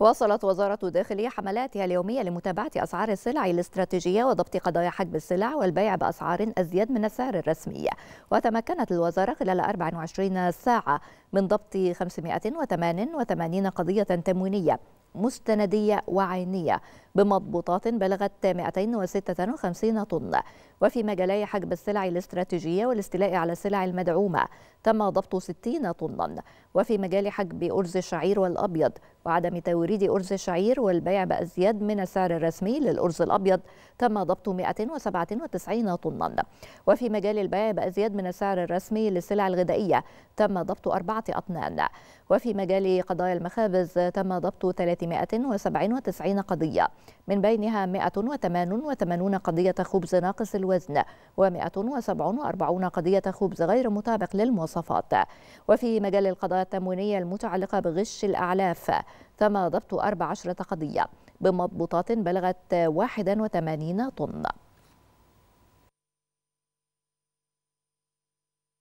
واصلت وزارة الداخلية حملاتها اليومية لمتابعة أسعار السلع الاستراتيجية وضبط قضايا حجب السلع والبيع بأسعار أزيد من السعر الرسمي وتمكنت الوزارة خلال 24 ساعة من ضبط 588 قضية تموينية مستندية وعينية بمضبوطات بلغت 256 طن وفي مجالي حجب السلع الاستراتيجية والاستيلاء على السلع المدعومة تم ضبط 60 طنا وفي مجال حجب أرز الشعير والأبيض وعدم توريد أرز الشعير والبيع بأزياد من السعر الرسمي للأرز الأبيض تم ضبط 197 طنا وفي مجال البيع بأزياد من السعر الرسمي للسلع الغذائية تم ضبط أربعة أطنان وفي مجال قضايا المخابز تم ضبط 397 قضية من بينها 188 قضية خبز ناقص الوزن و147 قضية خبز غير مطابق للمواصفات وفي مجال القضايا التموينية المتعلقة بغش الأعلاف تم ضبط 14 قضية بمضبوطات بلغت 81 طن